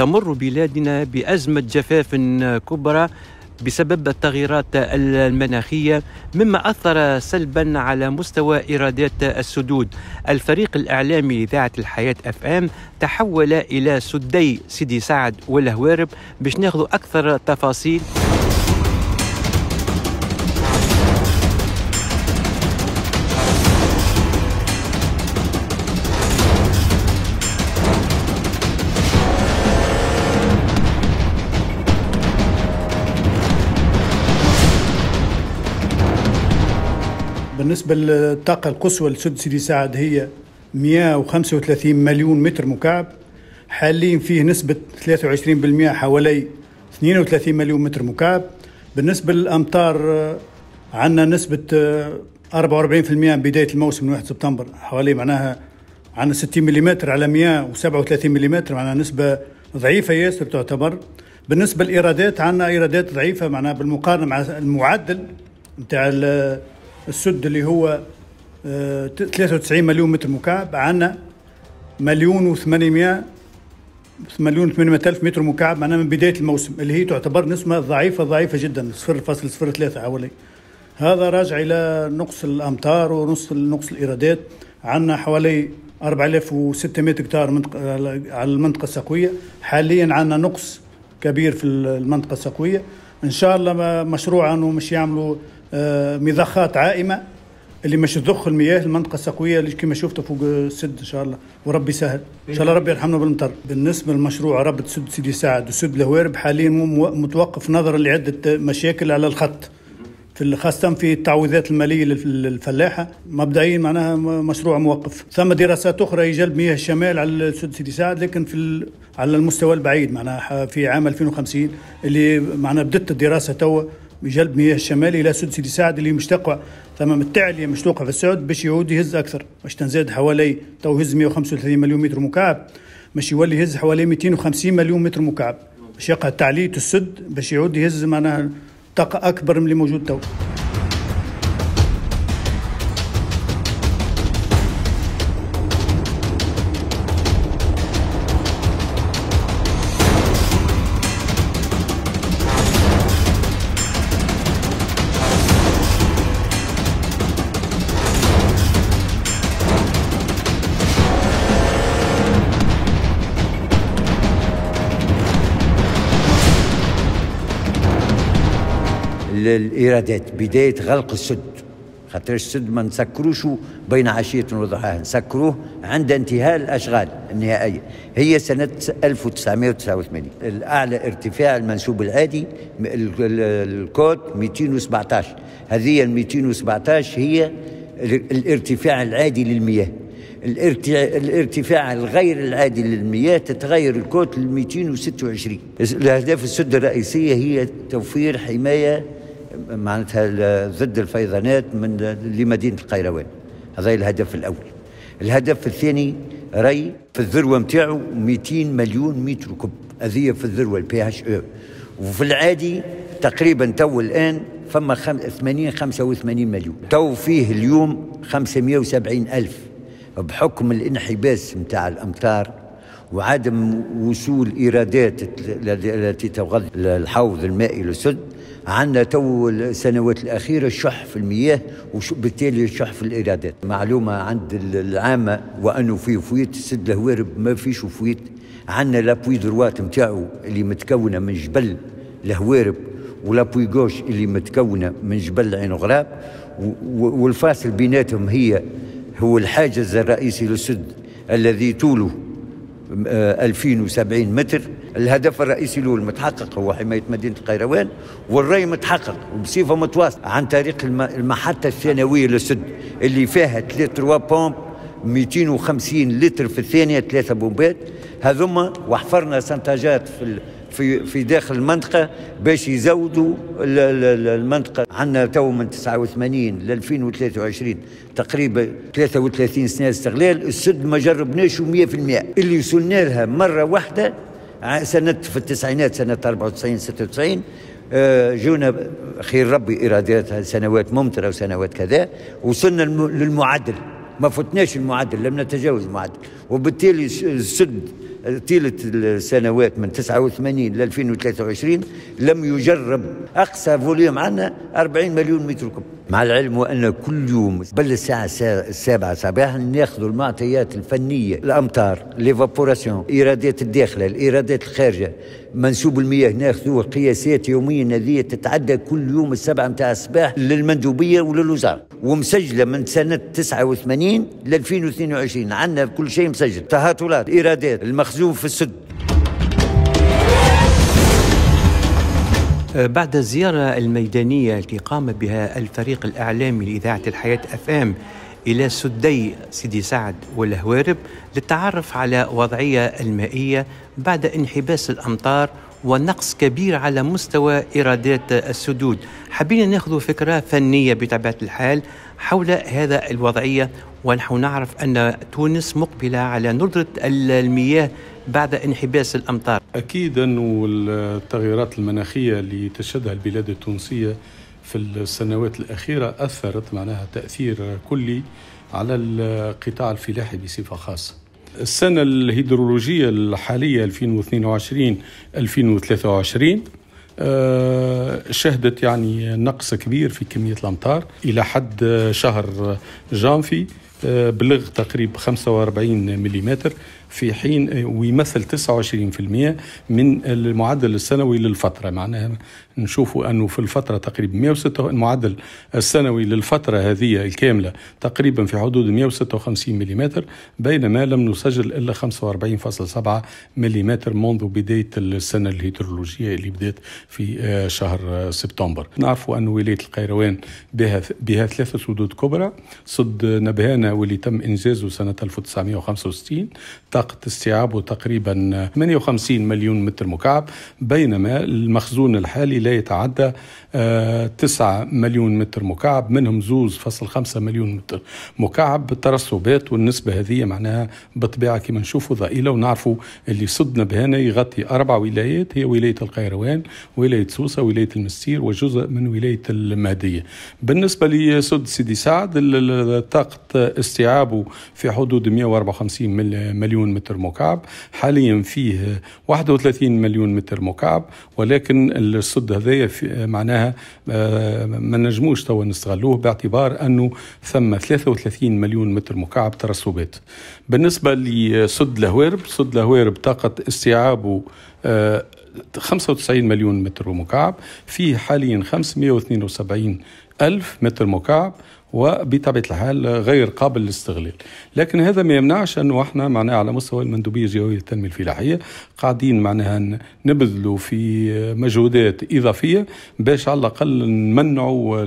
تمر بلادنا بأزمة جفاف كبرى بسبب التغييرات المناخية مما أثر سلبا على مستوى إيرادات السدود الفريق الإعلامي إذاعة الحياة أف أم تحول إلى سدي سيدي سعد والهوارب باش ناخذ أكثر تفاصيل بالنسبة للطاقة القصوى لسد سيدي سعد هي 135 مليون متر مكعب حاليا فيه نسبة 23% حوالي 32 مليون متر مكعب بالنسبة للأمطار آه، عندنا نسبة 44% آه، بداية الموسم من 1 سبتمبر حوالي معناها عندنا 60 ملم على 137 ملم معناها نسبة ضعيفة ياسر تعتبر بالنسبة للإيرادات عندنا إيرادات ضعيفة معناها بالمقارنة مع المعدل نتاع السد اللي هو 93 آه، مليون متر مكعب عنا مليون و800 مليون 800 ألف متر مكعب معناها من بداية الموسم اللي هي تعتبر نسبة ضعيفة ضعيفة جدا 0.03 حوالي هذا راجع إلى نقص الأمطار ونقص نقص الإيرادات عندنا حوالي 4600 هكتار منطقة على المنطقة السقوية حاليا عندنا نقص كبير في المنطقة السقوية ان شاء الله مشروع انه مش يعملوا آه، مضخات عائمه اللي مش تضخ المياه المنطقه السقويه اللي كما شفتوا فوق السد ان شاء الله وربي يسهل ان شاء الله ربي يرحمنا بالمطر بالنسبه لمشروع ربط سد سيدي سعد وسد الهوارب حاليا متوقف نظرا لعده مشاكل على الخط في خاصة في التعويضات المالية للفلاحة مبدئيا معناها مشروع موقف ثم دراسات أخرى جلب مياه الشمال على سد سيدي سعد لكن في على المستوى البعيد معناها في عام 2050 اللي معناها بدت الدراسه توا بجلب مياه الشمال الى سيدي سعد اللي مش تقوى ثم التعليه مش توقع في السعود باش يعود يهز اكثر باش تنزاد حوالي تو يهز 135 مليون متر مكعب باش يولي يهز حوالي 250 مليون متر مكعب باش يقع تعليه السد باش يعود يهز معناها طاقه اكبر من اللي موجود تو للايرادات بدايه غلق السد خاطر السد ما نسكروش بين عشيه وضحاها نسكروه عند انتهاء الاشغال النهائيه هي سنه 1989 الاعلى ارتفاع المنسوب العادي الكود 217 هذه 217 هي الارتفاع العادي للمياه الارتفاع الغير العادي للمياه تتغير الكود ل 226 الاهداف السد الرئيسيه هي توفير حمايه معناتها ضد الفيضانات من لمدينه القيروان هذا الهدف الاول الهدف الثاني ري في الذروه نتاعو 200 مليون متر كوب هذه في الذروه البي اتش او e. وفي العادي تقريبا تو الان فما 80 85 مليون تو فيه اليوم 570 الف بحكم الانحباس نتاع الامطار وعدم وصول إيرادات التي تغذي الحوض المائي للسد عندنا تو السنوات الأخيرة شح في المياه وبالتالي شح في الإيرادات معلومة عند العامة وأنه في فويت سد الهوارب ما فيش فويت عندنا لابوي دروات نتاعو اللي متكونة من جبل الهوارب ولابوي جوش اللي متكونة من جبل عين غراب والفاصل بيناتهم هي هو الحاجز الرئيسي للسد الذي طوله 2070 آه، متر الهدف الرئيسي له المتحقق هو حماية مدينة القيروان والري متحقق وبصفة متواصلة عن طريق المحطة الثانوية للسد اللي فيها 3 بومب 250 لتر في الثانية ثلاثة بومبات هذوما وحفرنا سنتاجات في في في داخل المنطقه باش يزودوا المنطقه عندنا تو من 89 ل 2023 تقريبا 33 سنه استغلال السد ما جربناش 100% اللي وصلنا لها مره واحده سنه في التسعينات سنه 94 96 آه، جونا خير ربي إرادات سنوات ممطره وسنوات كذا وصلنا للمعدل ما فتناش المعدل لم نتجاوز المعدل وبالتالي السد طيلة السنوات من 89 ل 2023 لم يجرب أقصى فوليوم عندنا 40 مليون متر كوب مع العلم وأن كل يوم بل الساعة السابعة صباحا ناخذ المعطيات الفنية الأمطار ليفابوراسيون إيرادات الداخلة الإيرادات الخارجة منسوب المياه ناخذوه قياسات يومية نذية تتعدى كل يوم السبعة متاع الصباح للمندوبية وللوزارة ومسجلة من سنة 89 ل 2022 عندنا كل شيء مسجل تهاتلات إيرادات المخزون في السد آه، بعد الزيارة الميدانية التي قام بها الفريق الإعلامي لإذاعة الحياة أم إلى سدي سيدي سعد والهوارب للتعرف على وضعية المائية بعد انحباس الأمطار ونقص كبير على مستوى إيرادات السدود حبينا ناخذ فكرة فنية بطبيعة الحال حول هذا الوضعية ونحن نعرف أن تونس مقبلة على ندرة المياه بعد انحباس الأمطار أكيد أنه التغيرات المناخية اللي تشهدها البلاد التونسية في السنوات الأخيرة أثرت معناها تأثير كلي على القطاع الفلاحي بصفة خاصة السنة الهيدرولوجية الحالية 2022-2023 آه، شهدت يعني نقص كبير في كمية الأمطار إلى حد شهر جانفي آه، بلغ تقريبا 45 ملم في حين آه، ويمثل 29% من المعدل السنوي للفترة معناها نشوفوا أنه في الفترة تقريبا 106 المعدل السنوي للفترة هذه الكاملة تقريبا في حدود 156 ملم بينما لم نسجل إلا 45.7 ملم منذ بداية السنة الهيدرولوجية اللي بدأت في آه، شهر سبتمبر نعرفوا أن ولاية القيروان بها, بها ثلاثة سدود كبرى سد نبهانة واللي تم إنجازه سنة 1965 طاقة استيعابه تقريبا 58 مليون متر مكعب بينما المخزون الحالي لا يتعدى 9 آه، مليون متر مكعب منهم زوز فصل 5 مليون متر مكعب ترسبات والنسبة هذه معناها بطبيعة كما نشوفوا ضئيلة ونعرفوا اللي صدنا بهنا يغطي أربع ولايات هي ولاية القيروان ولاية سوسة ولاية المستير وجزء من ولاية المهدية بالنسبة لسد سيدي سعد طاقة استيعابه في حدود 154 مليون متر مكعب حاليا فيه 31 مليون متر مكعب ولكن السد هذايا معناها آه، ما نجموش توا نستغلوه باعتبار انه ثم 33 مليون متر مكعب ترسبات بالنسبه لسد الهوارب سد الهوارب طاقه استيعابه 95 آه، مليون متر مكعب فيه حاليا 572 ألف متر مكعب وبطبيعه الحال غير قابل للاستغلال لكن هذا ما يمنعش انه احنا معناها على مستوى المندوبيه الجويه للتنميه الفلاحيه قاعدين معناها نبذلوا في مجهودات اضافيه باش على الاقل نمنعوا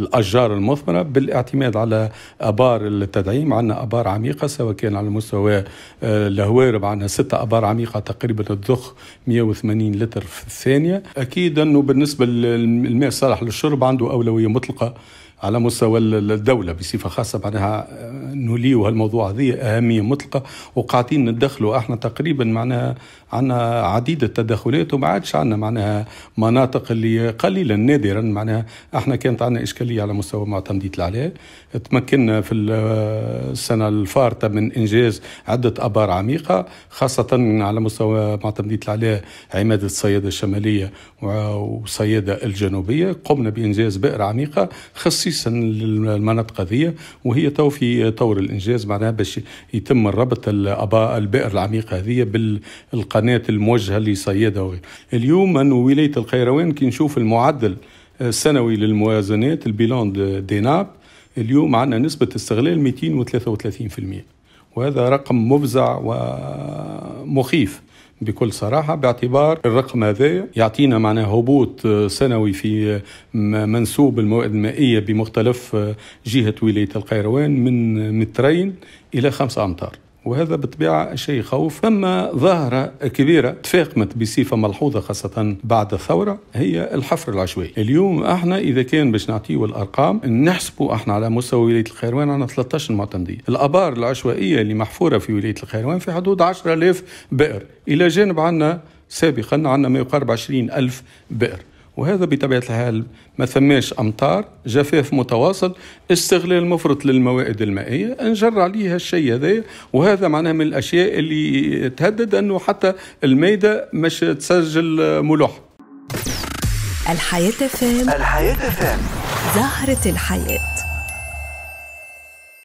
الاشجار المثمره بالاعتماد على ابار التدعيم عندنا ابار عميقه سواء كان على مستوى آه، الهوارب عندنا ستة ابار عميقه تقريبا تضخ 180 لتر في الثانيه اكيد انه بالنسبه للماء الصالح للشرب عنده اولويه مطلقه على مستوى الدولة بصفة خاصة معناها آه، نوليو هالموضوع هذه أهمية مطلقة وقاعدين ندخلوا احنا تقريبا معناها عندنا عديد التدخلات وما عادش عندنا معناها مناطق اللي قليلا نادرا معناها احنا كانت عندنا إشكالية على مستوى معتمدية العلاء تمكنا في آه، السنة الفارطة من إنجاز عدة أبار عميقة خاصة على مستوى معتمدية العلاء عمادة الصيادة الشمالية وصيادة الجنوبية قمنا بإنجاز بئر عميقة خصيصا تخصيصا للمناطق هذه وهي تو في طور الانجاز معناها باش يتم ربط البئر العميقه هذه بالقناه الموجهه لصيادها اليوم انه ولايه القيروان كي نشوف المعدل السنوي للموازنات البيلون ديناب اليوم عندنا نسبه استغلال 233% وهذا رقم مفزع ومخيف بكل صراحة باعتبار الرقم هذا يعطينا معنا هبوط آه، سنوي في آه، منسوب المواد المائية بمختلف آه، جهة ولاية القيروان من مترين إلى خمسة أمتار وهذا بالطبيعة شيء خوف ثم ظاهرة كبيرة تفاقمت بصفة ملحوظة خاصة بعد الثورة هي الحفر العشوائي اليوم احنا إذا كان باش نعطيه الأرقام نحسبوا احنا على مستوى ولاية الخيروان عندنا 13 معتمدية الآبار العشوائية اللي محفورة في ولاية الخيروان في حدود 10000 بئر إلى جانب عندنا سابقا عندنا ما يقارب 20000 بئر وهذا بطبيعة الحال ما ثماش أمطار جفاف متواصل استغلال مفرط للموائد المائية انجر عليه هالشيء هذا وهذا معناه من الأشياء اللي تهدد أنه حتى الميدة مش تسجل ملوح الحياة فهم الحياة فهم زهرة الحياة